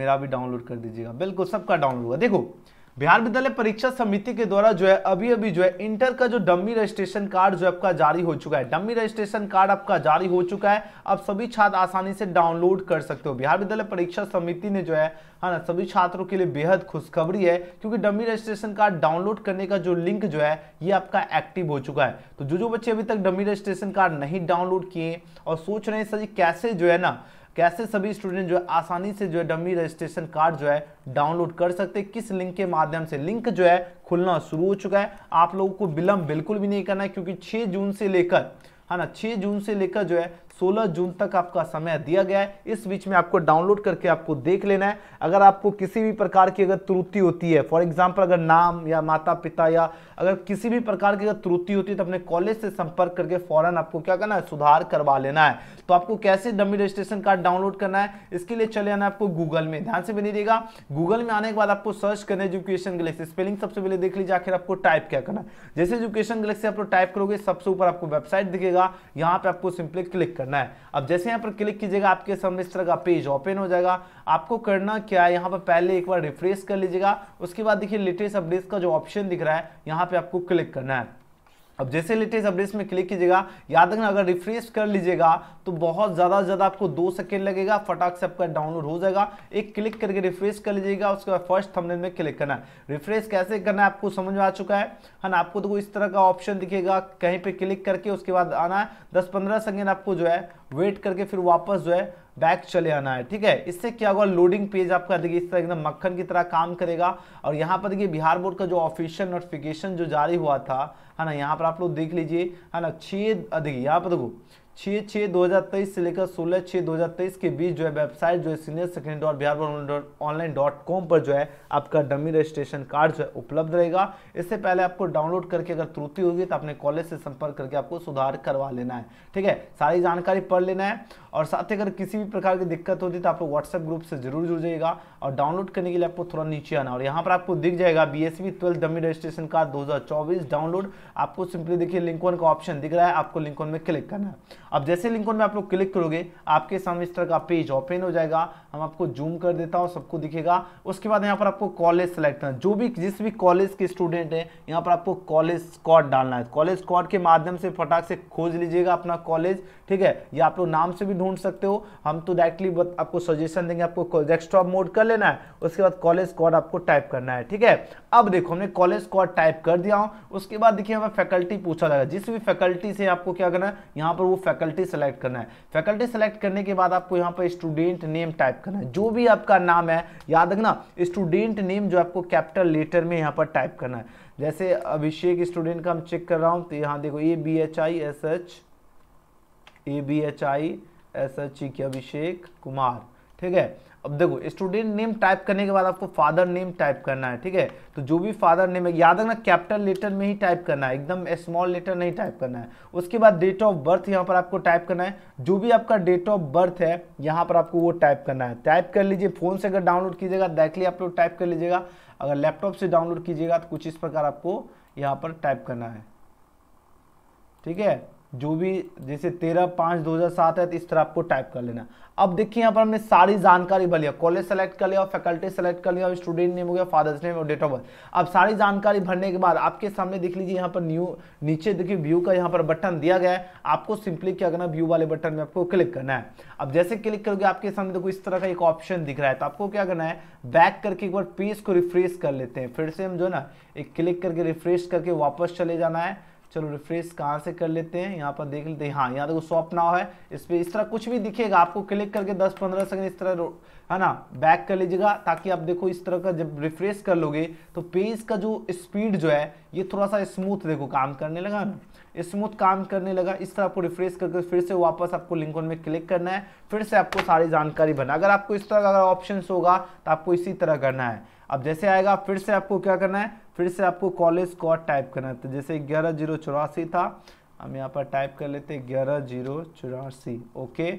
मेरा भी डाउनलोड कर दीजिएगा बिल्कुल सबका डाउनलोड हुआ देखो बिहार विद्यालय परीक्षा समिति के द्वारा जो है अभी अभी जो है इंटर का जो डम्मी रजिस्ट्रेशन कार्ड जो आपका जारी हो चुका है डम्मी रजिस्ट्रेशन कार्ड आपका जारी हो चुका है अब सभी छात्र आसानी से डाउनलोड कर सकते हो बिहार विद्यालय परीक्षा समिति ने जो है है ना सभी छात्रों के लिए बेहद खुशखबरी है क्योंकि डमी रजिस्ट्रेशन कार्ड डाउनलोड करने का जो लिंक जो है ये आपका एक्टिव हो चुका है तो जो जो बच्चे अभी तक डमी रजिस्ट्रेशन कार्ड नहीं डाउनलोड किए और सोच रहे हैं सर कैसे जो है ना कैसे सभी स्टूडेंट जो है आसानी से जो है डमी रजिस्ट्रेशन कार्ड जो है डाउनलोड कर सकते हैं किस लिंक के माध्यम से लिंक जो है खुलना शुरू हो चुका है आप लोगों को विलम्ब बिल्कुल भी नहीं करना है क्योंकि 6 जून से लेकर है ना 6 जून से लेकर जो है 16 जून तक आपका समय दिया गया है इस बीच में आपको डाउनलोड करके आपको देख लेना है अगर आपको किसी भी प्रकार की अगर त्रुटि होती है फॉर एग्जाम्पल अगर नाम या माता पिता या अगर किसी भी प्रकार की अगर त्रुटि होती है तो अपने कॉलेज से संपर्क करके फौरन आपको क्या करना है सुधार करवा लेना है तो आपको कैसे डमी रजिस्ट्रेशन कार्ड डाउनलोड करना है इसके लिए चले आना आपको गूगल में ध्यान से बनी देगा गूगल में आने के बाद आपको सर्च करना है एजुकेशन गलेक्सी स्पेलिंग सबसे पहले देख लीजिए आखिर आपको टाइप क्या करना है जैसे एजुकेशन गलेक्सी आप टाइप करोगे सबसे ऊपर आपको वेबसाइट दिखेगा यहाँ पे आपको सिंपली क्लिक कर करना है अब जैसे यहाँ पर क्लिक कीजिएगा आपके सामने इस तरह का पेज ओपन हो जाएगा आपको करना क्या है यहाँ पर पहले एक बार रिफ्रेश कर लीजिएगा उसके बाद देखिए लेटेस्ट अपडेट्स का जो ऑप्शन दिख रहा है यहाँ पे आपको क्लिक करना है अब जैसे लेटेस्ट अपडेट्स में क्लिक कीजिएगा याद रखना अगर रिफ्रेश कर लीजिएगा तो बहुत ज़्यादा ज़्यादा आपको दो सेकेंड लगेगा फटाक से आपका डाउनलोड हो जाएगा एक क्लिक करके रिफ्रेश कर लीजिएगा उसके बाद फर्स्ट थंबनेल में क्लिक करना है रिफ्रेश कैसे करना है आपको समझ में आ चुका है है ना आपको तो इस तरह का ऑप्शन दिखेगा कहीं पर क्लिक करके उसके बाद आना है दस पंद्रह सेकेंड आपको जो है वेट करके फिर वापस जो है बैक चले आना है ठीक है इससे क्या होगा लोडिंग पेज आपका देखिए इस तरह एकदम मक्खन की तरह काम करेगा और यहाँ पर देखिए बिहार बोर्ड का जो ऑफिशियल नोटिफिकेशन जो जारी हुआ था है ना यहाँ पर आप लोग देख लीजिए है ना छेद देखिए यहाँ पर देखो छः छः दो हज़ार तेईस से लेकर सोलह छः दो हज़ार तेईस के बीच जो है वेबसाइट जो है senior secondary dot Bihar online dot com पर जो है आपका डमी रजिस्ट्रेशन कार्ड जो है उपलब्ध रहेगा इससे पहले आपको डाउनलोड करके अगर त्रुटि होगी तो अपने कॉलेज से संपर्क करके आपको सुधार करवा लेना है ठीक है सारी जानकारी पढ़ लेना है और साथ ही अगर किसी भी प्रकार की दिक्कत होती तो आप लोग व्हाट्सएप ग्रुप से जरूर जुड़ जाइएगा और डाउनलोड करने के लिए आपको थोड़ा नीचे आना और यहाँ पर आपको दिख जाएगा B S B twelfth dummy registration card दो डाउनलोड आपको सिंपली देखिए लिंक वन का ऑप्शन दिख रहा है आपको लिंक वन में क्लिक करना है अब जैसे लिंक में आप लोग क्लिक करोगे आपके सामने इस तरह का पेज ओपन हो जाएगा हम आपको जूम कर देता हूँ सबको दिखेगा उसके बाद यहाँ पर आपको कॉलेज सेलेक्ट करना जो भी जिस भी कॉलेज के स्टूडेंट है यहाँ पर आपको कॉलेज स्कॉड डालना है कॉलेज स्कॉड के माध्यम से फटाक से खोज लीजिएगा अपना कॉलेज ठीक है या आप लोग नाम से भी ढूंढ सकते हो हम तो डायरेक्टली आपको सजेशन देंगे आपको डेस्कटॉप मोड कर लेना है उसके बाद कॉलेज स्कॉड आपको टाइप करना है ठीक है अब देखो हमने कॉलेज स्कॉड टाइप कर दिया हूँ उसके बाद देखिए हमें फैकल्टी पूछा जाएगा जिस भी फैकल्टी से आपको क्या करना है यहाँ पर वो फैकल्टी सेलेक्ट करना है फैकल्टी सेलेक्ट करने के बाद आपको यहाँ पर स्टूडेंट नेम टाइप करना है जो भी आपका नाम है याद रखना स्टूडेंट नेम जो आपको कैपिटल लेटर में यहाँ पर टाइप करना है जैसे अभिषेक स्टूडेंट का हम चेक कर रहा हूँ तो यहाँ देखो A B H I S H A B H I S H E K Abhishek Kumar ठीक है अब देखो स्टूडेंट नेम टाइप करने के बाद आपको फादर नेम टाइप करना है ठीक है तो जो भी फादर नेम है याद रखना कैपिटल लेटर में ही टाइप करना है एकदम स्मॉल लेटर नहीं टाइप करना है उसके बाद डेट ऑफ बर्थ यहाँ पर आपको टाइप करना है जो भी आपका डेट ऑफ बर्थ है यहाँ पर आपको वो टाइप करना है टाइप कर लीजिए फोन से अगर डाउनलोड कीजिएगा डायरेक्टली आप लोग टाइप कर लीजिएगा अगर लैपटॉप से डाउनलोड कीजिएगा तो कुछ इस प्रकार आपको यहाँ पर टाइप करना है ठीक है जो भी जैसे तेरह पाँच दो हज़ार सात है तो इस तरह आपको टाइप कर लेना अब देखिए यहाँ पर हमने सारी जानकारी भर लिया कॉलेज सेलेक्ट कर लिया फैकल्टी सेलेक्ट कर लिया स्टूडेंट नेम हो गया फादर्स नेम और डेट ऑफ बर्थ अब सारी जानकारी भरने के बाद आपके सामने देख लीजिए यहाँ पर न्यू नीचे देखिए व्यू का यहाँ पर बटन दिया गया है आपको सिंपली क्या करना व्यू वाले बटन में आपको क्लिक करना है अब जैसे क्लिक करोगे आपके सामने देखो इस तरह का एक ऑप्शन दिख रहा है तो आपको क्या करना है बैक करके एक बार पेज को रिफ्रेश कर लेते हैं फिर से हम जो ना एक क्लिक करके रिफ्रेश करके वापस चले जाना है चलो रिफ्रेश कहाँ से कर लेते हैं यहाँ पर देख लेते हैं हाँ यहाँ देखो सॉप नाव है इस पर इस तरह कुछ भी दिखेगा आपको क्लिक करके 10-15 सेकंड इस तरह है ना बैक कर लीजिएगा ताकि आप देखो इस तरह का जब रिफ्रेश कर लोगे तो पेज का जो स्पीड जो है ये थोड़ा सा स्मूथ देखो काम करने लगा ना स्मूथ काम करने लगा इस तरह आपको रिफ्रेश करके फिर से वापस आपको लिंक में क्लिक करना है फिर से आपको सारी जानकारी भरना अगर आपको इस तरह का अगर ऑप्शन होगा तो आपको इसी तरह करना है अब जैसे आएगा फिर से आपको क्या करना है फिर से आपको कॉलेज कॉड टाइप करना था तो जैसे ग्यारह जीरो चौरासी था हम यहाँ पर टाइप कर लेते ग्यारह जीरो चौरासी ओके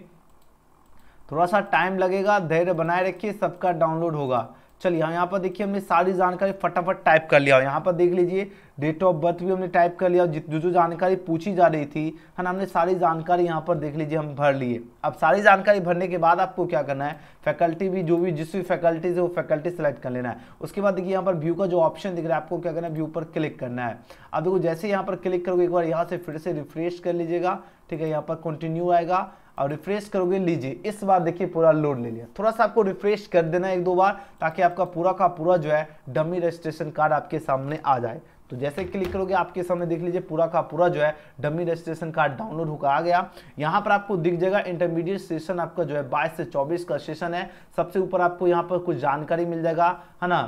थोड़ा सा टाइम लगेगा धैर्य बनाए रखिए सबका डाउनलोड होगा चलिए हाँ यहाँ पर देखिए हमने सारी जानकारी फटाफट टाइप कर लिया यहाँ पर देख लीजिए डेट ऑफ बर्थ भी हमने टाइप कर लिया और जो जो जानकारी पूछी जा रही थी है ना हमने सारी जानकारी यहाँ पर देख लीजिए हम भर लिए अब सारी जानकारी भरने के बाद आपको क्या करना है फैकल्टी भी जो भी जिस भी फैकल्टी से वो फैकल्टी सेलेक्ट कर लेना है उसके बाद देखिए यहाँ पर व्यू का जो ऑप्शन दिख रहा है आपको क्या करना है व्यू पर क्लिक करना है अब देखो जैसे यहाँ पर क्लिक करोगे एक बार यहाँ से फिर से रिफ्रेश कर लीजिएगा ठीक है यहाँ पर कंटिन्यू आएगा और रिफ्रेश करोगे लीजिए इस बार देखिए पूरा लोड ले लिया थोड़ा सा आपको रिफ्रेश कर देना एक दो बार ताकि आपका पूरा का पूरा जो है डमी रजिस्ट्रेशन कार्ड आपके सामने आ जाए तो जैसे क्लिक करोगे आपके सामने देख लीजिए पूरा का पूरा जो है डमी रजिस्ट्रेशन कार्ड डाउनलोड होकर आ गया यहाँ पर आपको दिख जाएगा इंटरमीडिएट सेशन आपका जो है 22 से 24 का सेशन है सबसे ऊपर आपको यहाँ पर कुछ जानकारी मिल जाएगा है ना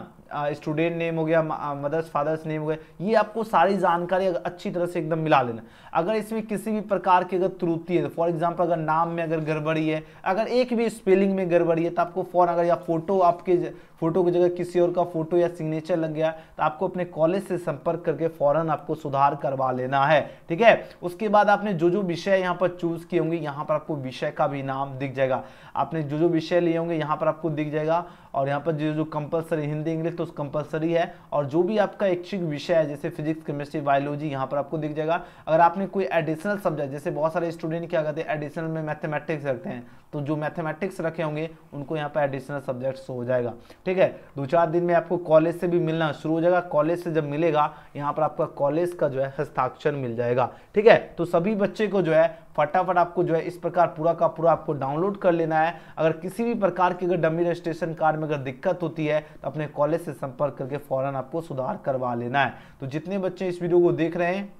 स्टूडेंट नेम हो गया मदर्स फादर्स नेम हो गया ये आपको सारी जानकारी अच्छी तरह से एकदम मिला लेना अगर इसमें किसी भी प्रकार की अगर त्रुटि है फॉर एग्जाम्पल अगर नाम में अगर गड़बड़ी है अगर एक भी स्पेलिंग में गड़बड़ी है तो आपको फौरन अगर या फोटो आपके फोटो की जगह किसी और का फोटो या सिग्नेचर लग गया तो आपको अपने कॉलेज से संपर्क करके फौरन आपको सुधार करवा लेना है ठीक है उसके बाद आपने जो जो विषय यहाँ पर चूज किए होंगे यहाँ पर आपको विषय का भी नाम दिख जाएगा आपने जो जो विषय लिए होंगे यहाँ पर आपको दिख जाएगा और यहाँ पर जो जो कंपलसरी हिंदी इंग्लिश तो कंपलसरी है और जो भी आपका इच्छुक विषय है जैसे फिजिक्स केमिस्ट्री बायोलॉजी यहाँ पर आपको दिख जाएगा अगर आपने कोई एडिशनल सब्जेक्ट जैसे बहुत सारे स्टूडेंट क्या करते हैं एडिशनल में मैथमेटिक्स रखते हैं तो जो मैथमेटिक्स रखे होंगे उनको यहाँ पर एडिशनल सब्जेक्ट हो जाएगा ठीक है दो चार दिन में आपको कॉलेज से भी मिलना शुरू हो जाएगा कॉलेज से जब मिलेगा यहाँ पर आपका कॉलेज का जो है हस्ताक्षर मिल जाएगा ठीक है तो सभी बच्चे को जो है फटाफट आपको जो है इस प्रकार पूरा का पूरा आपको डाउनलोड कर लेना है अगर किसी भी प्रकार की अगर डमी रजिस्ट्रेशन कार्ड में अगर दिक्कत होती है तो अपने कॉलेज से संपर्क करके फ़ौरन आपको सुधार करवा लेना है तो जितने बच्चे इस वीडियो को देख रहे हैं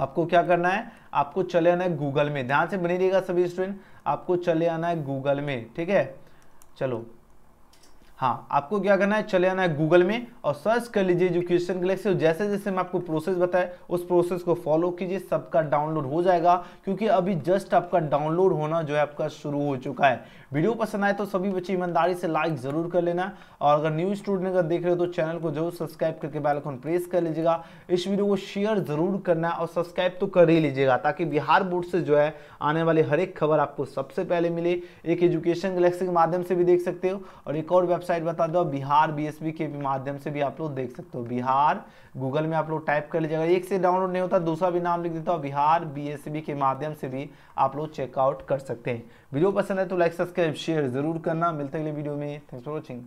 आपको क्या करना है आपको चले आना है गूगल में ध्यान से बनी रहिएगा सभी स्टूडेंट आपको चले आना है गूगल में ठीक है चलो हाँ आपको क्या करना है चले आना है गूगल में और सर्च कर लीजिए एजुकेशन गलेक्सी जैसे जैसे मैं आपको प्रोसेस बताया उस प्रोसेस को फॉलो कीजिए सबका डाउनलोड हो जाएगा क्योंकि अभी जस्ट आपका डाउनलोड होना जो है आपका शुरू हो चुका है वीडियो पसंद आए तो सभी बच्चे ईमानदारी से लाइक ज़रूर कर लेना और अगर न्यू स्टूडेंट अगर देख रहे हो तो चैनल को जरूर सब्सक्राइब करके बैलकॉन प्रेस कर लीजिएगा इस वीडियो को शेयर ज़रूर करना और सब्सक्राइब तो कर ही लीजिएगा ताकि बिहार बोर्ड से जो है आने वाली हर एक खबर आपको सबसे पहले मिले एक एजुकेशन गलेक्सी के माध्यम से भी देख सकते हो और एक और वेबसाइट वेबसाइट बता दो बिहार बीएसबी के भी माध्यम से भी आप लोग देख सकते हो बिहार गूगल में आप लोग टाइप कर लीजिएगा एक से डाउनलोड नहीं होता दूसरा भी नाम लिख देता हूँ बिहार बीएसबी के माध्यम से भी आप लोग चेकआउट कर सकते हैं वीडियो पसंद है तो लाइक सब्सक्राइब शेयर जरूर करना मिलते अगले वीडियो में थैंक्स फॉर वॉचिंग